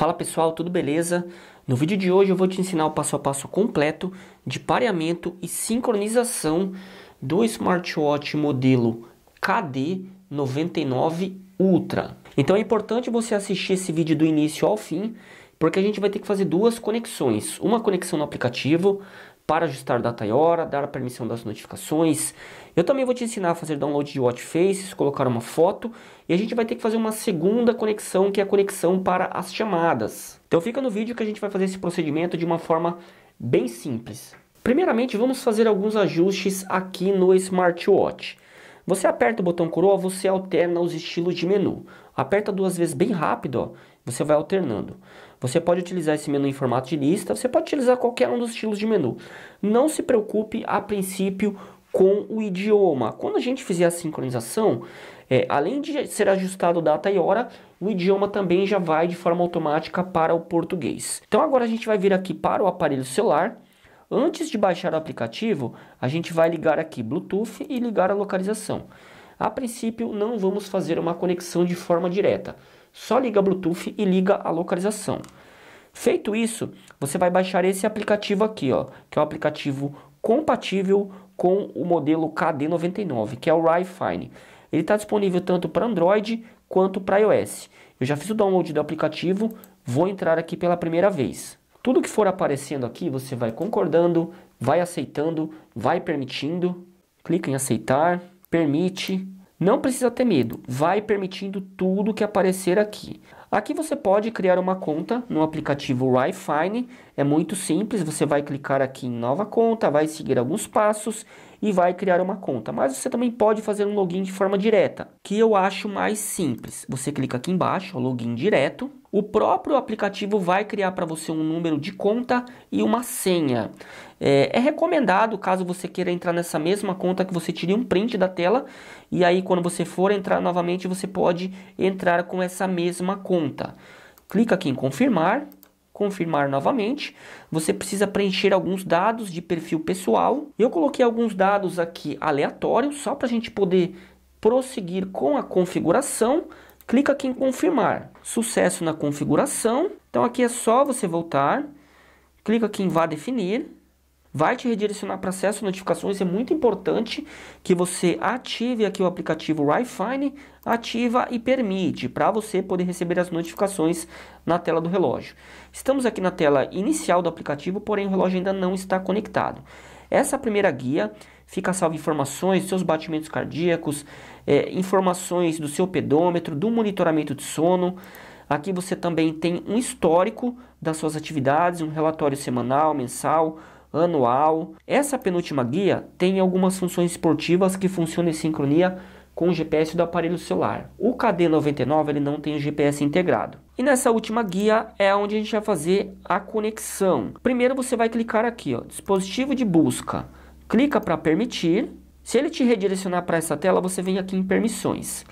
Fala pessoal, tudo beleza? No vídeo de hoje eu vou te ensinar o passo a passo completo de pareamento e sincronização do smartwatch modelo KD99 Ultra. Então é importante você assistir esse vídeo do início ao fim, porque a gente vai ter que fazer duas conexões, uma conexão no aplicativo para ajustar data e hora, dar a permissão das notificações. Eu também vou te ensinar a fazer download de watch faces, colocar uma foto e a gente vai ter que fazer uma segunda conexão, que é a conexão para as chamadas. Então fica no vídeo que a gente vai fazer esse procedimento de uma forma bem simples. Primeiramente, vamos fazer alguns ajustes aqui no smartwatch. Você aperta o botão coroa, você alterna os estilos de menu. Aperta duas vezes bem rápido, ó, você vai alternando. Você pode utilizar esse menu em formato de lista, você pode utilizar qualquer um dos estilos de menu. Não se preocupe a princípio com o idioma. Quando a gente fizer a sincronização, é, além de ser ajustado data e hora, o idioma também já vai de forma automática para o português. Então agora a gente vai vir aqui para o aparelho celular. Antes de baixar o aplicativo, a gente vai ligar aqui Bluetooth e ligar a localização. A princípio, não vamos fazer uma conexão de forma direta. Só liga Bluetooth e liga a localização. Feito isso, você vai baixar esse aplicativo aqui, ó, que é um aplicativo compatível com o modelo KD99, que é o Rifine. Ele está disponível tanto para Android quanto para iOS. Eu já fiz o download do aplicativo, vou entrar aqui pela primeira vez. Tudo que for aparecendo aqui, você vai concordando, vai aceitando, vai permitindo. Clica em aceitar, permite. Não precisa ter medo, vai permitindo tudo que aparecer aqui. Aqui você pode criar uma conta no aplicativo Rifine, é muito simples, você vai clicar aqui em nova conta, vai seguir alguns passos e vai criar uma conta. Mas você também pode fazer um login de forma direta, que eu acho mais simples. Você clica aqui embaixo, login direto, o próprio aplicativo vai criar para você um número de conta e uma senha. É, é, recomendado, caso você queira entrar nessa mesma conta, que você tire um print da tela e aí, quando você for entrar novamente, você pode entrar com essa mesma conta. Clica aqui em confirmar confirmar novamente, você precisa preencher alguns dados de perfil pessoal. Eu coloquei alguns dados aqui aleatórios, só para a gente poder prosseguir com a configuração. Clica aqui em confirmar. Sucesso na configuração. Então aqui é só você voltar. Clica aqui em vá definir vai te redirecionar para acesso a notificações. É muito importante que você ative aqui o aplicativo Rifine, ativa e permite para você poder receber as notificações na tela do relógio. Estamos aqui na tela inicial do aplicativo, porém o relógio ainda não está conectado. Essa primeira guia fica salvo informações, seus batimentos cardíacos, é, informações do seu pedômetro, do monitoramento de sono. Aqui você também tem um histórico das suas atividades, um relatório semanal, mensal, anual. Essa penúltima guia tem algumas funções esportivas que funcionam em sincronia com o GPS do aparelho celular. O KD99 ele não tem o GPS integrado. E nessa última guia é onde a gente vai fazer a conexão. Primeiro você vai clicar aqui, ó, dispositivo de busca. Clica para permitir. Se ele te redirecionar para essa tela, você vem aqui em permissões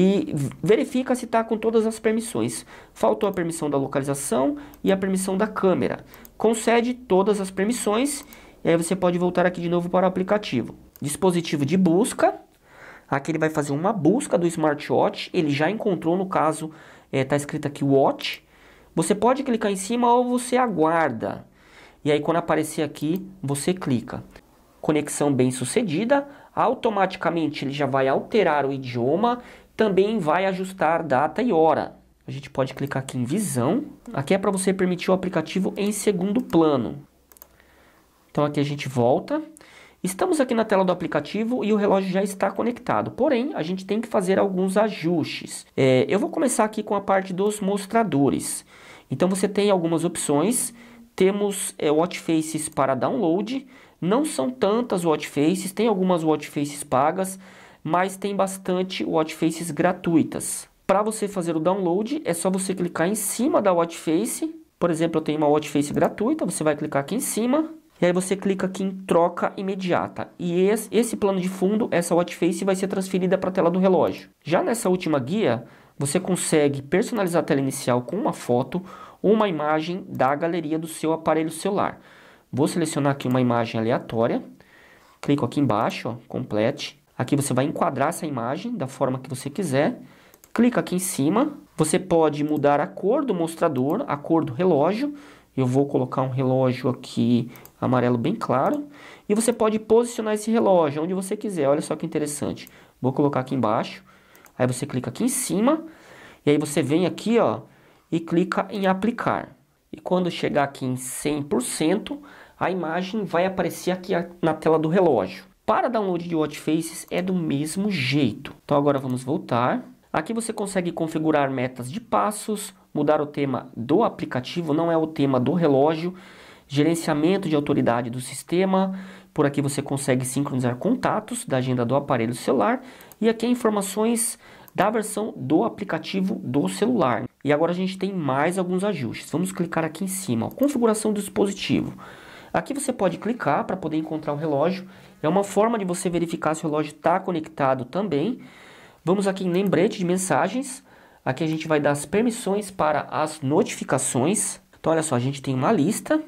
e verifica se está com todas as permissões. Faltou a permissão da localização e a permissão da câmera. Concede todas as permissões e aí você pode voltar aqui de novo para o aplicativo. Dispositivo de busca. Aqui ele vai fazer uma busca do smartwatch. Ele já encontrou, no caso, está eh, é, escrito aqui watch. Você pode clicar em cima ou você aguarda. E aí quando aparecer aqui, você clica. Conexão bem sucedida. Automaticamente ele já vai alterar o idioma também vai ajustar data e hora. A gente pode clicar aqui em visão. Aqui é para você permitir o aplicativo em segundo plano. Então aqui a gente volta. Estamos aqui na tela do aplicativo e o relógio já está conectado, porém a gente tem que fazer alguns ajustes. É, eu vou começar aqui com a parte dos mostradores. Então você tem algumas opções, temos é, watchfaces para download, não são tantas watchfaces, tem algumas watchfaces pagas, mas tem bastante watch faces gratuitas. Para você fazer o download, é só você clicar em cima da watch face. Por exemplo, eu tenho uma watch face gratuita, você vai clicar aqui em cima. E aí você clica aqui em troca imediata. E esse, esse plano de fundo, essa watch face vai ser transferida para a tela do relógio. Já nessa última guia, você consegue personalizar a tela inicial com uma foto ou uma imagem da galeria do seu aparelho celular. Vou selecionar aqui uma imagem aleatória, clico aqui embaixo, ó, complete, Aqui você vai enquadrar essa imagem da forma que você quiser. Clica aqui em cima. Você pode mudar a cor do mostrador, a cor do relógio. Eu vou colocar um relógio aqui amarelo bem claro. E você pode posicionar esse relógio onde você quiser. Olha só que interessante. Vou colocar aqui embaixo. Aí você clica aqui em cima. E aí você vem aqui, ó, e clica em aplicar. E quando chegar aqui em 100%, a imagem vai aparecer aqui na tela do relógio. Para download de Watch Faces é do mesmo jeito. Então agora vamos voltar. Aqui você consegue configurar metas de passos, mudar o tema do aplicativo, não é o tema do relógio, gerenciamento de autoridade do sistema, por aqui você consegue sincronizar contatos da agenda do aparelho celular e aqui informações da versão do aplicativo do celular. E agora a gente tem mais alguns ajustes. Vamos clicar aqui em cima, ó, configuração do dispositivo. Aqui você pode clicar para poder encontrar o relógio é uma forma de você verificar se o relógio está conectado também. Vamos aqui em lembrete de mensagens. Aqui a gente vai dar as permissões para as notificações. Então, olha só, a gente tem uma lista,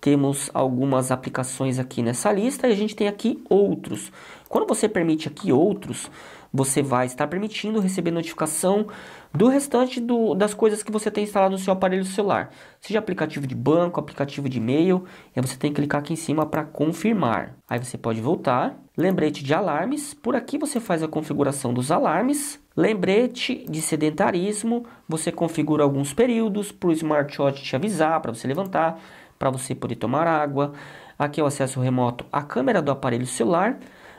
temos algumas aplicações aqui nessa lista e a gente tem aqui outros. Quando você permite aqui outros, você vai estar permitindo receber notificação do restante do, das coisas que você tem instalado no seu aparelho celular, seja aplicativo de banco, aplicativo de e-mail, e aí você tem que clicar aqui em cima para confirmar. Aí você pode voltar. Lembrete de alarmes, por aqui você faz a configuração dos alarmes. Lembrete de sedentarismo, você configura alguns períodos para o smartwatch te avisar, para você levantar, para você poder tomar água. Aqui é o acesso remoto à câmera do aparelho celular.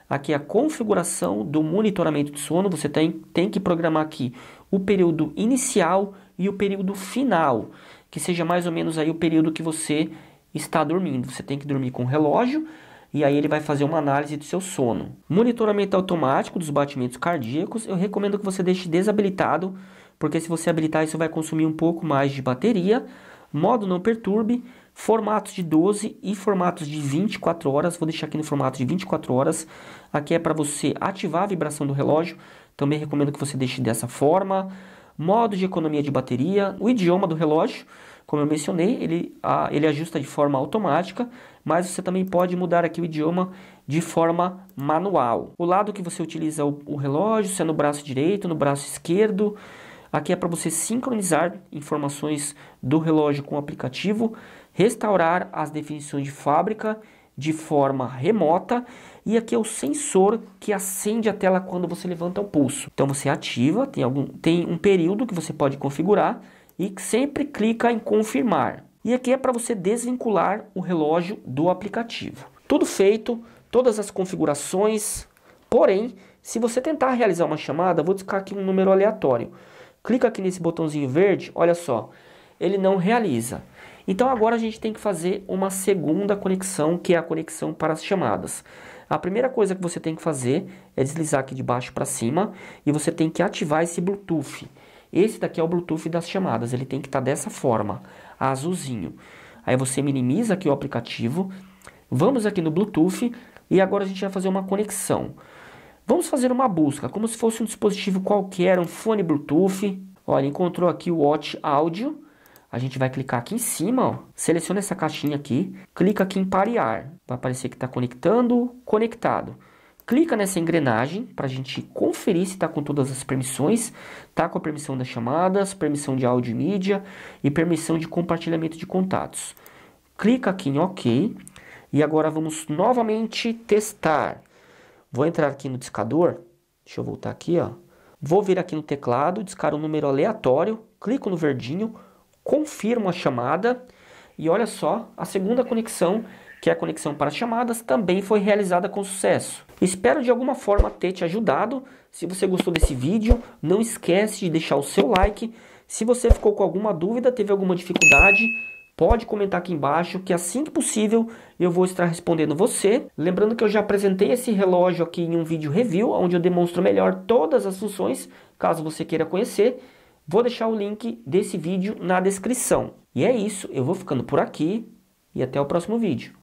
Aqui é a configuração do monitoramento de sono, você tem, tem que programar aqui o período inicial e o período final, que seja mais ou menos aí o período que você está dormindo. Você tem que dormir com o relógio e aí ele vai fazer uma análise do seu sono. Monitoramento automático dos batimentos cardíacos, eu recomendo que você deixe desabilitado, porque se você habilitar isso vai consumir um pouco mais de bateria. Modo não perturbe, Formatos de 12 e formatos de 24 horas. Vou deixar aqui no formato de 24 horas. Aqui é para você ativar a vibração do relógio. Também recomendo que você deixe dessa forma. Modo de economia de bateria. O idioma do relógio, como eu mencionei, ele, a, ele ajusta de forma automática, mas você também pode mudar aqui o idioma de forma manual. O lado que você utiliza o, o relógio, se é no braço direito, no braço esquerdo. Aqui é para você sincronizar informações do relógio com o aplicativo restaurar as definições de fábrica de forma remota e aqui é o sensor que acende a tela quando você levanta o pulso. Então você ativa, tem, algum, tem um período que você pode configurar e sempre clica em confirmar. E aqui é para você desvincular o relógio do aplicativo. Tudo feito, todas as configurações, porém, se você tentar realizar uma chamada, vou buscar aqui um número aleatório. Clica aqui nesse botãozinho verde, olha só, ele não realiza. Então agora a gente tem que fazer uma segunda conexão, que é a conexão para as chamadas. A primeira coisa que você tem que fazer é deslizar aqui de baixo para cima e você tem que ativar esse Bluetooth. Esse daqui é o Bluetooth das chamadas, ele tem que estar tá dessa forma, azulzinho. Aí você minimiza aqui o aplicativo, vamos aqui no Bluetooth e agora a gente vai fazer uma conexão. Vamos fazer uma busca, como se fosse um dispositivo qualquer, um fone Bluetooth. Olha, encontrou aqui o Watch Audio, a gente vai clicar aqui em cima, ó, seleciona essa caixinha aqui, clica aqui em parear, vai aparecer que está conectando, conectado. Clica nessa engrenagem para a gente conferir se está com todas as permissões, está com a permissão das chamadas, permissão de áudio e mídia e permissão de compartilhamento de contatos. Clica aqui em OK e agora vamos novamente testar. Vou entrar aqui no discador, deixa eu voltar aqui, ó. Vou vir aqui no teclado, discar um número aleatório, clico no verdinho, confirmo a chamada e olha só, a segunda conexão, que é a conexão para chamadas, também foi realizada com sucesso. Espero de alguma forma ter te ajudado. Se você gostou desse vídeo, não esquece de deixar o seu like. Se você ficou com alguma dúvida, teve alguma dificuldade, pode comentar aqui embaixo que assim que possível eu vou estar respondendo você. Lembrando que eu já apresentei esse relógio aqui em um vídeo review, onde eu demonstro melhor todas as funções, caso você queira conhecer. Vou deixar o link desse vídeo na descrição. E é isso, eu vou ficando por aqui e até o próximo vídeo.